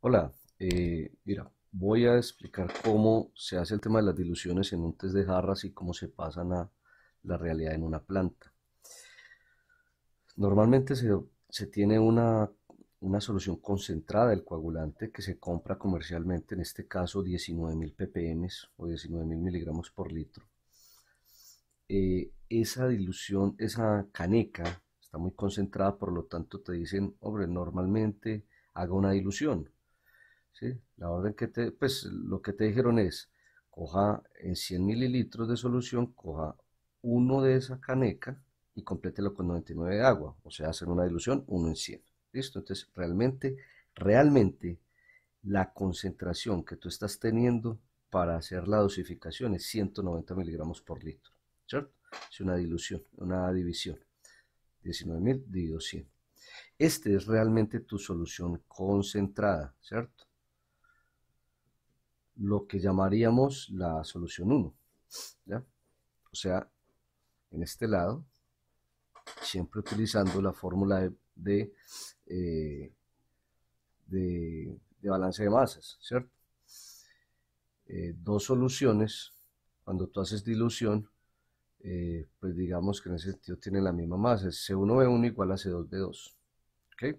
Hola, eh, mira, voy a explicar cómo se hace el tema de las diluciones en un test de jarras y cómo se pasan a la realidad en una planta. Normalmente se, tiene una, solución concentrada del coagulante que se compra comercialmente, en este caso 19.000 ppm o 19.000 miligramos por litro. Eh, esa dilución, esa caneca está muy concentrada, por lo tanto te dicen, hombre, normalmente haga una dilución ¿sí? La orden que te, pues lo que te dijeron es, coja en 100 mililitros de solución, coja uno de esa caneca y complételo con 99 de agua, o sea, hacer una dilución uno en 100. ¿Listo? Entonces, realmente, realmente la concentración que tú estás teniendo para hacer la dosificación es 190 miligramos por litro, ¿cierto? Es una dilución, una división. 19.000 dividido 100. Este es realmente tu solución concentrada, ¿cierto? lo que llamaríamos la solución 1. O sea, en este lado, siempre utilizando la fórmula de, de, eh, balance de masas, ¿cierto? Eh, dos soluciones, cuando tú haces dilución, eh, pues digamos que en ese sentido tienen la misma masa, es C1B1 igual a C2B2. ¿okay?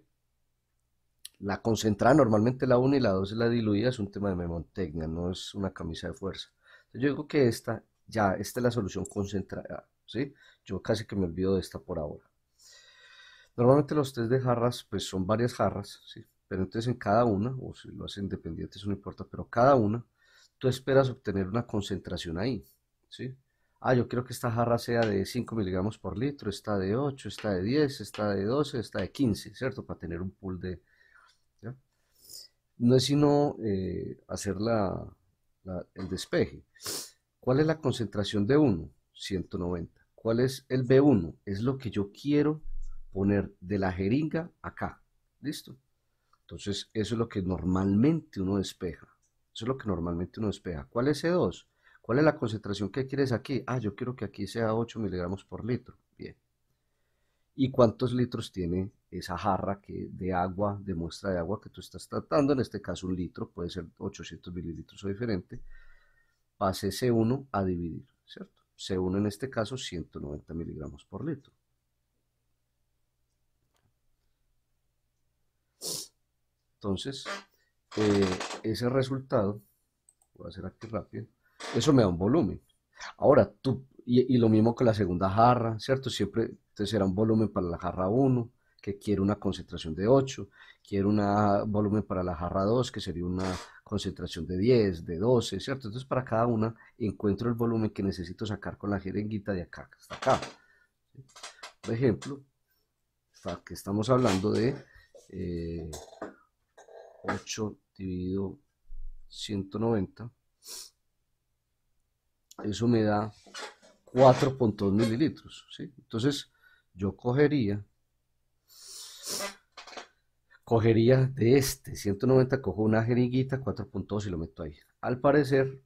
la concentrada normalmente la 1 y la 2 la diluida, es un tema de memotecnia, no es una camisa de fuerza. yo digo que esta, ya, esta es la solución concentrada, ¿sí? Yo casi que me olvido de esta por ahora. Normalmente los test de jarras, pues son varias jarras, ¿sí? Pero entonces en cada una, o si lo hacen independiente, eso no importa, pero cada una, tú esperas obtener una concentración ahí, ¿sí? Ah, yo quiero que esta jarra sea de 5 miligramos por litro, esta de 8, esta de 10, esta de 12, esta de 15, ¿cierto? Para tener un pool de, no es sino eh, hacer el despeje. ¿Cuál es la concentración de 1? 190. ¿Cuál es el B1? Es lo que yo quiero poner de la jeringa acá. ¿Listo? Entonces, eso es lo que normalmente uno despeja. Eso es lo que normalmente uno despeja. ¿Cuál es C2? ¿Cuál es la concentración que quieres aquí? Ah, yo quiero que aquí sea 8 miligramos por litro. Bien y cuántos litros tiene esa jarra que de agua, de muestra de agua que tú estás tratando, en este caso un litro, puede ser 800 mililitros o diferente, pase C1 a dividir, ¿cierto? C1 en este caso 190 miligramos por litro. Entonces, eh, ese resultado, voy a hacer aquí rápido, eso me da un volumen. Ahora, tú, y, lo mismo con la segunda jarra, ¿cierto? Siempre será un volumen para la jarra 1, que quiere una concentración de 8, quiere un volumen para la jarra 2, que sería una concentración de 10, de 12, ¿cierto? Entonces para cada una encuentro el volumen que necesito sacar con la jeringuita de acá hasta acá. Por ejemplo, que estamos hablando de 8 eh, dividido 190, eso me da 4.2 mililitros. ¿sí? Entonces yo cogería, cogería de este 190, cojo una jeringuita 4.2 y lo meto ahí. Al parecer,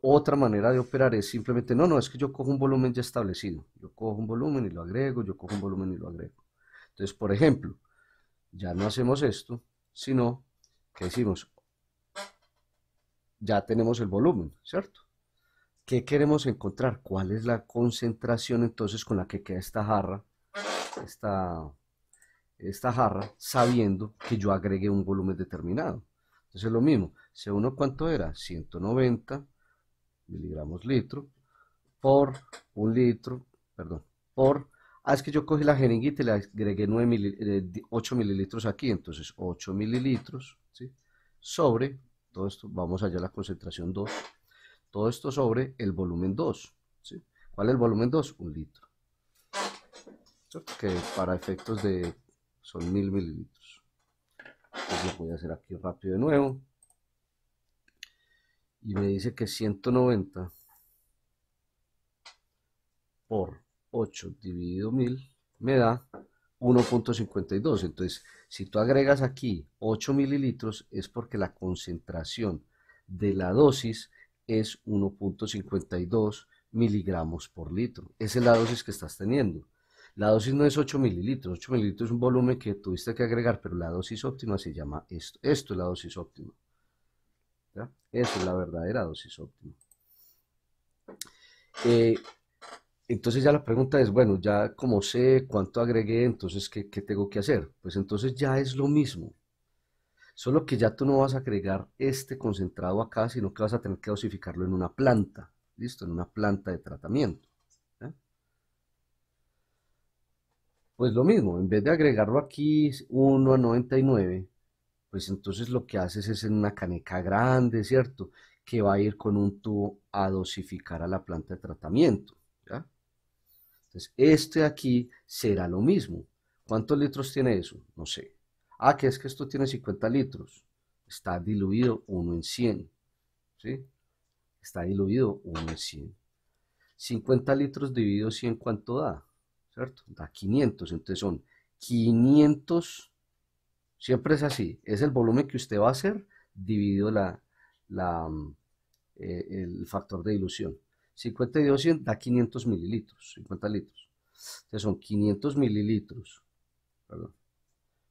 otra manera de operar es simplemente, no, no, es que yo cojo un volumen ya establecido. Yo cojo un volumen y lo agrego, yo cojo un volumen y lo agrego. Entonces, por ejemplo, ya no hacemos esto, sino que decimos, ya tenemos el volumen, ¿cierto? ¿Qué queremos encontrar? ¿Cuál es la concentración entonces con la que queda esta jarra? Esta, esta jarra sabiendo que yo agregué un volumen determinado. Entonces es lo mismo. C1 cuánto era? 190 miligramos litro por un litro, perdón, por... Ah, es que yo cogí la jeringuita y le agregué 9 8 eh, mililitros aquí, entonces 8 mililitros, ¿sí? Sobre, todo esto, vamos allá a la concentración 2. Todo esto sobre el volumen 2. ¿Cuál es el volumen 2? Un litro. Que para efectos de son mil mililitros. Entonces lo voy a hacer aquí rápido de nuevo. Y me dice que 190 por 8 dividido 1000 me da 1.52. Entonces, si tú agregas aquí 8 mililitros, es porque la concentración de la dosis es 1.52 miligramos por litro. Esa es la dosis que estás teniendo. La dosis no es 8 mililitros, 8 mililitros es un volumen que tuviste que agregar, pero la dosis óptima se llama esto. Esto es la dosis óptima. es la verdadera dosis óptima. Eh, entonces ya la pregunta es, bueno, ya como sé cuánto agregué, entonces ¿qué tengo que hacer? Pues entonces ya es lo mismo. Solo que ya tú no vas a agregar este concentrado acá, sino que vas a tener que dosificarlo en una planta. Listo, en una planta de tratamiento. ¿eh? Pues lo mismo, en vez de agregarlo aquí 1 a 99, pues entonces lo que haces es en una caneca grande, ¿cierto? Que va a ir con un tubo a dosificar a la planta de tratamiento. ¿ya? Entonces, este aquí será lo mismo. ¿Cuántos litros tiene eso? No sé. Ah, que es que esto tiene 50 litros. Está diluido 1 en 100. ¿Sí? Está diluido 1 en 100. 50 litros dividido 100, ¿cuánto da? ¿Cierto? Da 500. Entonces son 500. Siempre es así. Es el volumen que usted va a hacer dividido la, mm, eh, el factor de dilución. 50 dividido 100 da 500 mililitros. 50 litros. Entonces son 500 mililitros. Perdón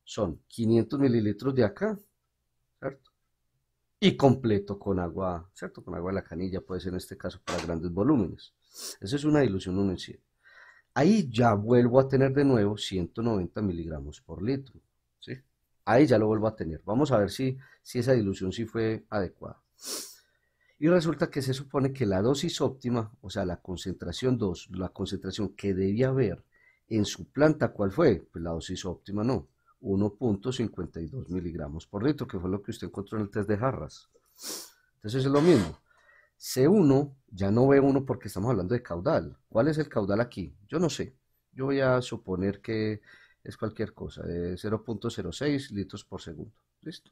son 500 mililitros de acá, ¿cierto? Y completo con agua, ¿cierto? Con agua de la canilla, puede ser en este caso para grandes volúmenes. Esa es una dilución 1 en 100. Ahí ya vuelvo a tener de nuevo 190 miligramos por litro, ¿sí? Ahí ya lo vuelvo a tener. Vamos a ver si, si esa dilución sí fue adecuada. Y resulta que se supone que la dosis óptima, o sea, la concentración 2, la concentración que debía haber en su planta, ¿cuál fue? Pues la dosis óptima no. 1.52 miligramos por litro, que fue lo que usted encontró en el test de jarras. Entonces es lo mismo. C1, ya no ve 1 porque estamos hablando de caudal. ¿Cuál es el caudal aquí? Yo no sé. Yo voy a suponer que es cualquier cosa, de 0.06 litros por segundo. Listo.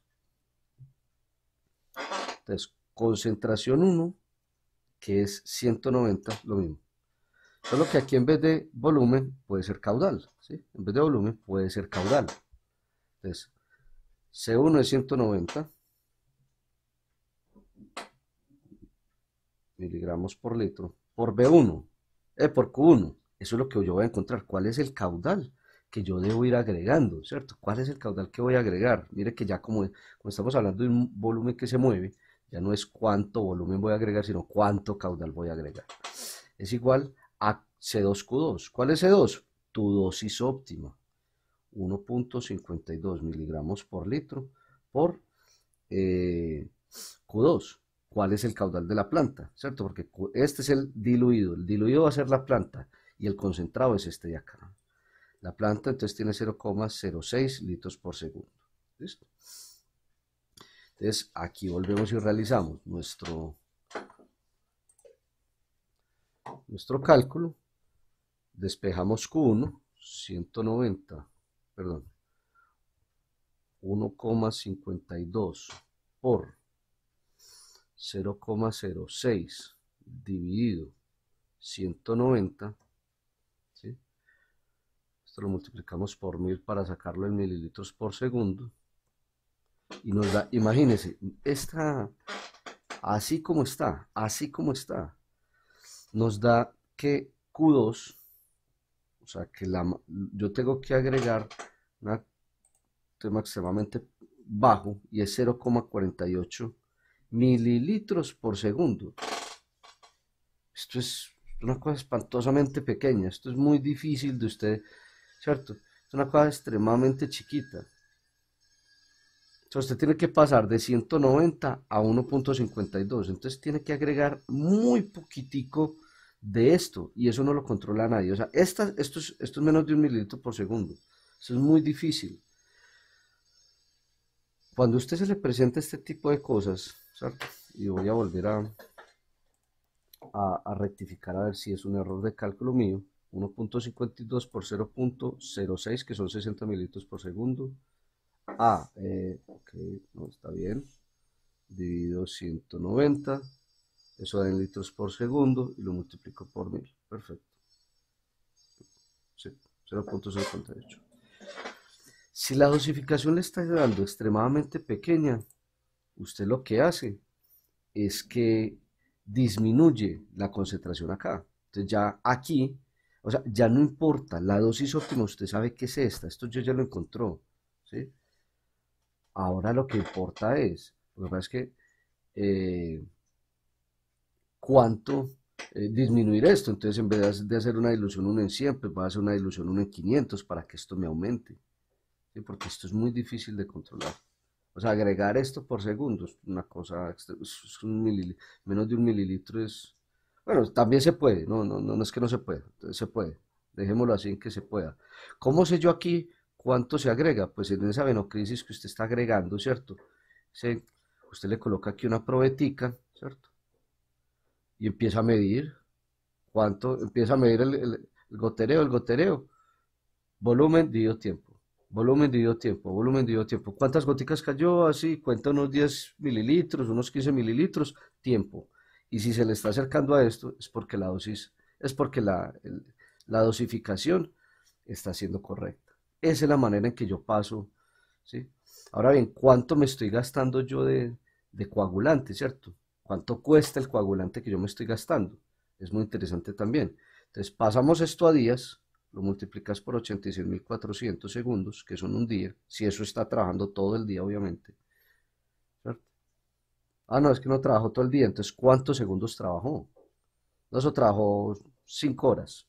Entonces, concentración 1, que es 190, lo mismo. Solo que aquí en vez de volumen puede ser caudal, En vez de volumen puede ser caudal. Entonces, C1 es 190 miligramos por litro por B1, eh, por Q1. Eso es lo que yo voy a encontrar. ¿Cuál es el caudal que yo debo ir agregando? ¿Cierto? ¿Cuál es el caudal que voy a agregar? Mire que ya como estamos hablando de un volumen que se mueve, ya no es cuánto volumen voy a agregar, sino cuánto caudal voy a agregar. Es igual a C2Q2. ¿Cuál es C2? Tu dosis óptima. 1.52 miligramos por litro por eh, Q2. ¿Cuál es el caudal de la planta? ¿Cierto? Porque este es el diluido. El diluido va a ser la planta y el concentrado es este de acá. La planta entonces tiene 0,06 litros por segundo. ¿Listo? Entonces aquí volvemos y realizamos nuestro, nuestro cálculo. Despejamos Q1, 190 perdón, 1,52 por 0,06 dividido 190, esto lo multiplicamos por 1000 para sacarlo en mililitros por segundo, y nos da, imagínense, esta, así como está, así como está, nos da que Q2, o sea que yo tengo que agregar un tema extremadamente bajo y es 0,48 mililitros por segundo. Esto es una cosa espantosamente pequeña, esto es muy difícil de usted, ¿cierto? Es una cosa extremadamente chiquita. Entonces usted tiene que pasar de 190 a 1.52. Entonces tiene que agregar muy poquitico de esto. Y eso no lo controla nadie. O sea, esto, es, esto es menos de un mililitro por segundo. Eso es muy difícil. Cuando usted se le presenta este tipo de cosas, y voy a volver a, rectificar a ver si es un error de cálculo mío, 1.52 por 0.06, que son 60 mililitros por segundo. Ah, eh, ok, no, está bien. Divido 190, eso da en litros por segundo y lo multiplico por mil, Perfecto. Sí, si la dosificación le está dando extremadamente pequeña, usted lo que hace es que disminuye la concentración acá. Entonces ya aquí, o sea, ya no importa, la dosis óptima usted sabe que es esta, esto yo ya lo encontró, ¿sí? Ahora lo que importa es, lo que pasa es que eh, cuánto eh, disminuir esto, entonces en vez de hacer una dilución 1 en 100, pues va a hacer una dilución 1 en 500 para que esto me aumente porque esto es muy difícil de controlar. O sea, agregar esto por segundo es una cosa, menos de un mililitro es... Bueno, también se puede, no, no, es que no se pueda, se puede, dejémoslo así en que se pueda. ¿Cómo sé yo aquí cuánto se agrega? Pues en esa venocrisis que usted está agregando, ¿cierto? Se, usted le coloca aquí una probetica, ¿cierto? Y empieza a medir cuánto, empieza a medir el, el gotereo, el gotereo, volumen, dividido tiempo. Volumen dividido tiempo, volumen dividido tiempo. ¿Cuántas goticas cayó? Así, cuenta unos 10 mililitros, unos 15 mililitros, tiempo. Y si se le está acercando a esto, es porque la dosis, es porque la, dosificación está siendo correcta. Esa es la manera en que yo paso, ¿sí? Ahora bien, ¿cuánto me estoy gastando yo de, de coagulante, cierto? ¿Cuánto cuesta el coagulante que yo me estoy gastando? Es muy interesante también. Entonces, pasamos esto a días, lo multiplicas por 86.400 segundos, que son un día, si eso está trabajando todo el día, obviamente. Ah, no, es que no trabajó todo el día, entonces ¿cuántos segundos trabajó? No, eso trabajó 5 horas.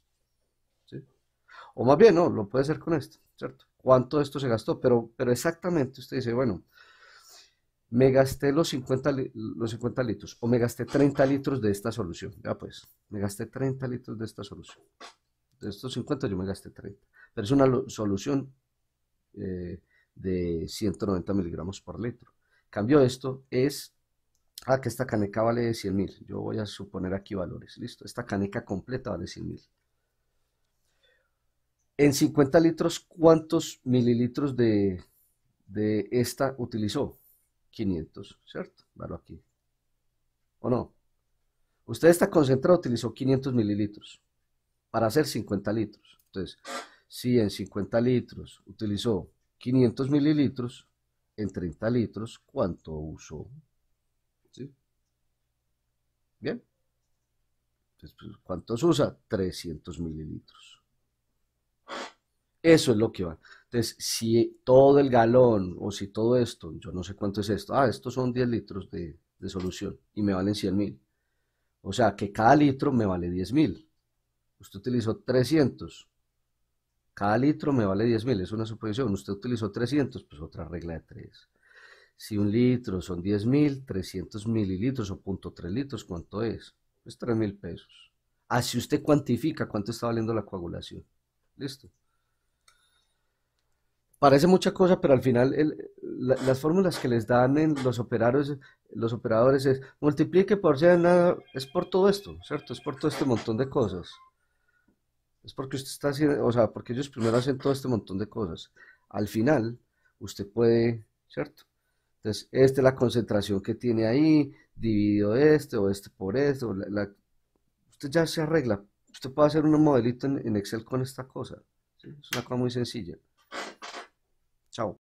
O más bien, no, lo puede hacer con esto, ¿cierto? ¿Cuánto esto se gastó? Pero, pero exactamente usted dice, bueno, me gasté los 50, los 50 litros o me gasté 30 litros de esta solución. Ya pues, me gasté 30 litros de esta solución de estos 50 yo me gasté 30. Pero es una solución eh, de 190 miligramos por litro. Cambio esto es ah, que esta caneca vale 100 mil. Yo voy a suponer aquí valores. Listo. Esta caneca completa vale 100 mil. En 50 litros, ¿cuántos mililitros de, esta utilizó? 500, ¿cierto? aquí. ¿O no? Usted está concentrado, utilizó 500 mililitros para hacer 50 litros. Entonces, si en 50 litros utilizó 500 mililitros, en 30 litros, ¿cuánto usó? ¿Sí? Bien. Entonces, pues, ¿Cuántos usa? 300 mililitros. Eso es lo que va. Entonces, si todo el galón o si todo esto, yo no sé cuánto es esto, ah, estos son 10 litros de, de solución y me valen 100 mil. O sea que cada litro me vale 10 mil usted utilizó 300, cada litro me vale 10 mil, es una suposición, usted utilizó 300, pues otra regla de 3. Si un litro son 10.000 mil, 300 mililitros o 0.3 litros, ¿cuánto es? es 3.000 mil pesos. Así ah, usted cuantifica cuánto está valiendo la coagulación. Listo. Parece mucha cosa, pero al final las fórmulas que les dan en los operadores los operadores es multiplique por nada, es por todo esto, ¿cierto? Es por todo este montón de cosas. Es porque usted está haciendo, o sea, porque ellos primero hacen todo este montón de cosas. Al final, usted puede, ¿cierto? Entonces, esta es la concentración que tiene ahí, dividido este o este por esto. usted ya se arregla. Usted puede hacer un modelito en, Excel con esta cosa. Es una cosa muy sencilla. Chao.